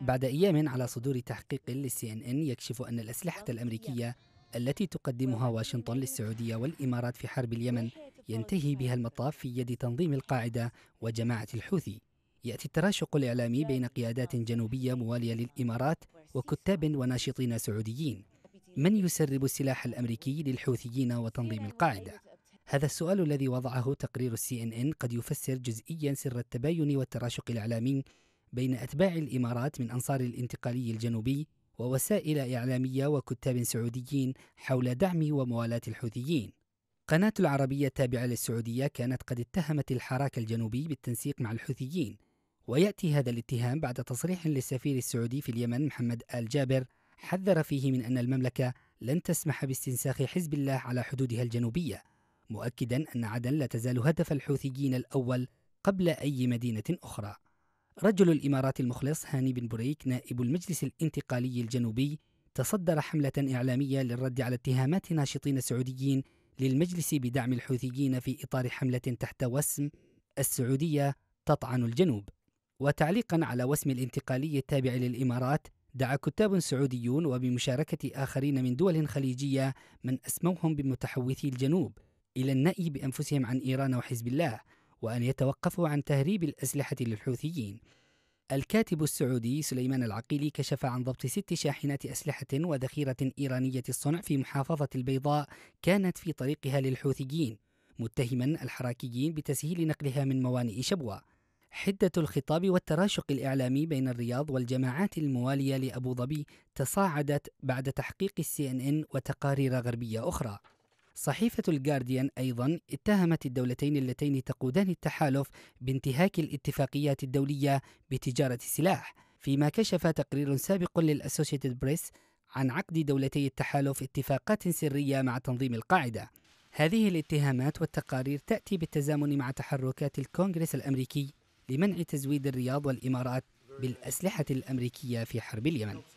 بعد أيام على صدور تحقيق للسي إن إن يكشف أن الأسلحة الأمريكية التي تقدمها واشنطن للسعودية والإمارات في حرب اليمن ينتهي بها المطاف في يد تنظيم القاعدة وجماعة الحوثي يأتي التراشق الإعلامي بين قيادات جنوبية موالية للإمارات وكتاب وناشطين سعوديين من يسرب السلاح الأمريكي للحوثيين وتنظيم القاعدة هذا السؤال الذي وضعه تقرير السي ان ان قد يفسر جزئيا سر التباين والتراشق الإعلامي بين أتباع الإمارات من أنصار الانتقالي الجنوبي ووسائل إعلامية وكتاب سعوديين حول دعم وموالاة الحوثيين. قناة العربية التابعة للسعودية كانت قد اتهمت الحراك الجنوبي بالتنسيق مع الحوثيين، ويأتي هذا الاتهام بعد تصريح للسفير السعودي في اليمن محمد آل جابر حذر فيه من أن المملكة لن تسمح باستنساخ حزب الله على حدودها الجنوبية، مؤكدا أن عدن لا تزال هدف الحوثيين الأول قبل أي مدينة أخرى رجل الإمارات المخلص هاني بن بريك نائب المجلس الانتقالي الجنوبي تصدر حملة إعلامية للرد على اتهامات ناشطين سعوديين للمجلس بدعم الحوثيين في إطار حملة تحت وسم السعودية تطعن الجنوب وتعليقا على وسم الانتقالي التابع للإمارات دعا كتاب سعوديون وبمشاركة آخرين من دول خليجية من أسموهم بمتحوثي الجنوب إلى النأي بأنفسهم عن إيران وحزب الله وأن يتوقفوا عن تهريب الأسلحة للحوثيين الكاتب السعودي سليمان العقيلي كشف عن ضبط ست شاحنات أسلحة وذخيرة إيرانية الصنع في محافظة البيضاء كانت في طريقها للحوثيين متهما الحراكيين بتسهيل نقلها من موانئ شبوة حدة الخطاب والتراشق الإعلامي بين الرياض والجماعات الموالية لأبو ظبي تصاعدت بعد تحقيق السي ان ان وتقارير غربية أخرى صحيفة الجارديان أيضا اتهمت الدولتين اللتين تقودان التحالف بانتهاك الاتفاقيات الدولية بتجارة السلاح فيما كشف تقرير سابق للأسوشيتد بريس عن عقد دولتي التحالف اتفاقات سرية مع تنظيم القاعدة هذه الاتهامات والتقارير تأتي بالتزامن مع تحركات الكونغرس الأمريكي لمنع تزويد الرياض والإمارات بالأسلحة الأمريكية في حرب اليمن